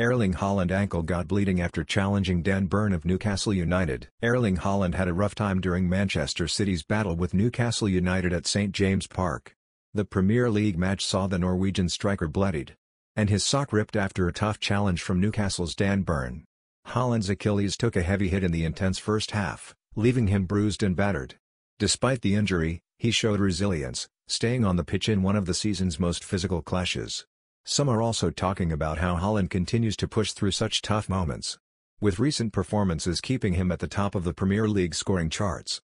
Erling Haaland ankle got bleeding after challenging Dan Byrne of Newcastle United. Erling Haaland had a rough time during Manchester City's battle with Newcastle United at St James Park. The Premier League match saw the Norwegian striker bloodied. And his sock ripped after a tough challenge from Newcastle's Dan Byrne. Haaland's Achilles took a heavy hit in the intense first half, leaving him bruised and battered. Despite the injury, he showed resilience, staying on the pitch in one of the season's most physical clashes. Some are also talking about how Holland continues to push through such tough moments. With recent performances keeping him at the top of the Premier League scoring charts.